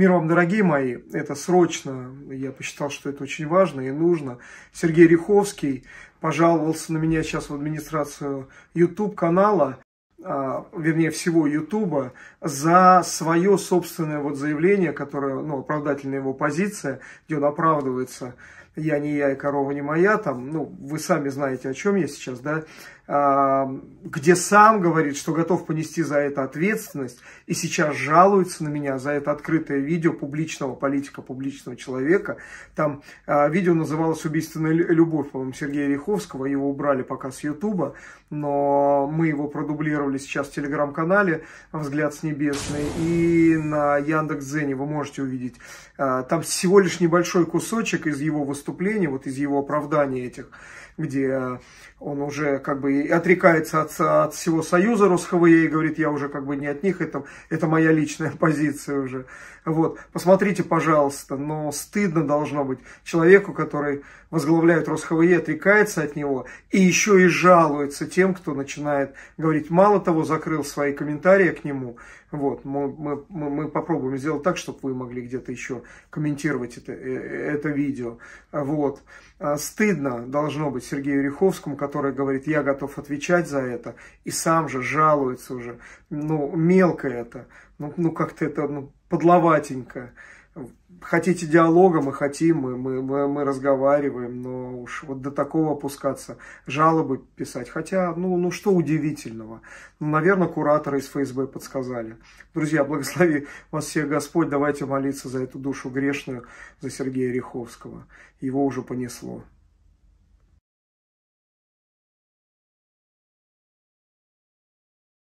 Мир вам, дорогие мои, это срочно, я посчитал, что это очень важно и нужно. Сергей Риховский пожаловался на меня сейчас в администрацию YouTube-канала, а, вернее всего Ютуба, за свое собственное вот заявление, которое, ну, оправдательная его позиция, где он оправдывается, я не я и корова не моя, там, ну, вы сами знаете, о чем я сейчас, да, а, где сам говорит, что готов понести за это ответственность, и сейчас жалуется на меня за это открытое видео публичного политика, публичного человека. Там а, видео называлось «Убийственная любовь», по-моему, Сергея Риховского, его убрали пока с Ютуба, но мы его продублировали сейчас в Телеграм-канале «Взгляд с небесный», и на Яндекс.Дзене вы можете увидеть. А, там всего лишь небольшой кусочек из его выступления, выступлений, вот из его оправданий этих, где он уже как бы отрекается от, от всего союза РосХВЕ и говорит, я уже как бы не от них, это, это моя личная позиция уже. Вот, посмотрите, пожалуйста, но стыдно должно быть человеку, который возглавляет РосХВЕ, отрекается от него и еще и жалуется тем, кто начинает говорить. Мало того, закрыл свои комментарии к нему. Вот, мы, мы, мы попробуем сделать так, чтобы вы могли где-то еще комментировать это, э, это видео. Вот. А, стыдно должно быть Сергею Риховскому, который говорит, я готов отвечать за это, и сам же жалуется уже. Ну, мелко это, ну, ну как-то это ну, подловатенько хотите диалога, мы хотим, мы, мы, мы, мы разговариваем, но уж вот до такого опускаться, жалобы писать. Хотя, ну, ну что удивительного? Ну, наверное, кураторы из ФСБ подсказали. Друзья, благослови вас всех Господь, давайте молиться за эту душу грешную, за Сергея Риховского. Его уже понесло.